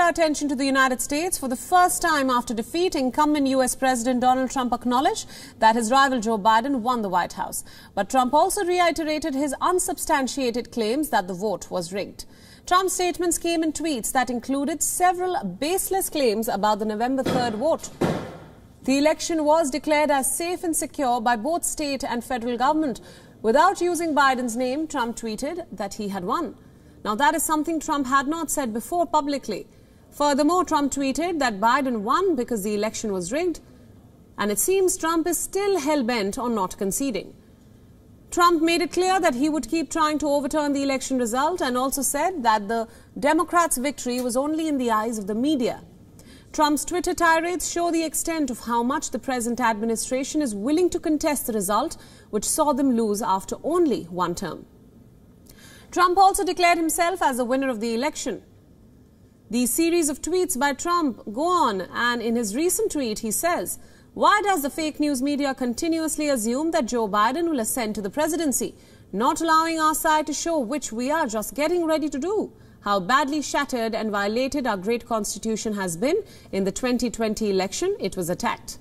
Our attention to the United States for the first time after defeat, incumbent U.S. President Donald Trump acknowledged that his rival Joe Biden won the White House. But Trump also reiterated his unsubstantiated claims that the vote was rigged. Trump's statements came in tweets that included several baseless claims about the November 3rd vote. The election was declared as safe and secure by both state and federal government. Without using Biden's name, Trump tweeted that he had won. Now, that is something Trump had not said before publicly. Furthermore, Trump tweeted that Biden won because the election was rigged, and it seems Trump is still hell bent on not conceding. Trump made it clear that he would keep trying to overturn the election result and also said that the Democrats' victory was only in the eyes of the media. Trump's Twitter tirades show the extent of how much the present administration is willing to contest the result, which saw them lose after only one term. Trump also declared himself as the winner of the election. The series of tweets by Trump go on, and in his recent tweet, he says, Why does the fake news media continuously assume that Joe Biden will ascend to the presidency, not allowing our side to show which we are just getting ready to do? How badly shattered and violated our great constitution has been in the 2020 election, it was attacked.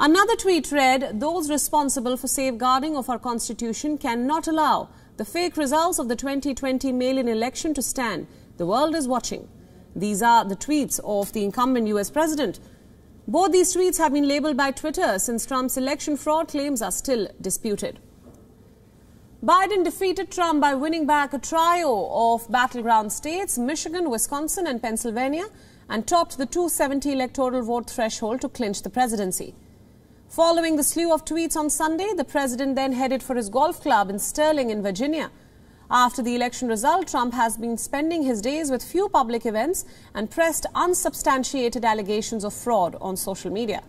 Another tweet read, Those responsible for safeguarding of our constitution cannot allow the fake results of the 2020 mail-in election to stand. The world is watching. These are the tweets of the incumbent US president. Both these tweets have been labeled by Twitter since Trump's election fraud claims are still disputed. Biden defeated Trump by winning back a trio of battleground states, Michigan, Wisconsin, and Pennsylvania, and topped the 270 electoral vote threshold to clinch the presidency. Following the slew of tweets on Sunday, the president then headed for his golf club in Sterling in Virginia. After the election result, Trump has been spending his days with few public events and pressed unsubstantiated allegations of fraud on social media.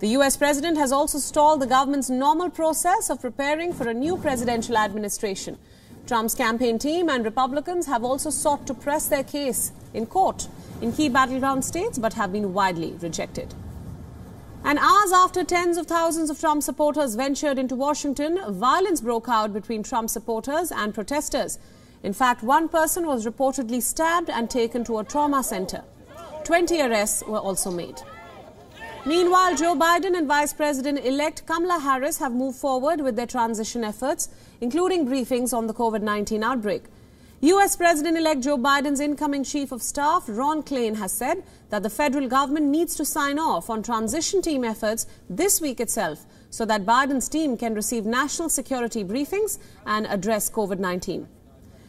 The U.S. president has also stalled the government's normal process of preparing for a new presidential administration. Trump's campaign team and Republicans have also sought to press their case in court in key battleground states but have been widely rejected. And hours after tens of thousands of Trump supporters ventured into Washington, violence broke out between Trump supporters and protesters. In fact, one person was reportedly stabbed and taken to a trauma center. 20 arrests were also made. Meanwhile, Joe Biden and Vice President-elect Kamala Harris have moved forward with their transition efforts, including briefings on the COVID-19 outbreak. US President elect Joe Biden's incoming Chief of Staff, Ron Klain, has said that the federal government needs to sign off on transition team efforts this week itself so that Biden's team can receive national security briefings and address COVID 19.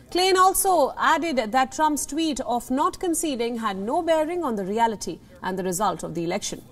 Klain also added that Trump's tweet of not conceding had no bearing on the reality and the result of the election.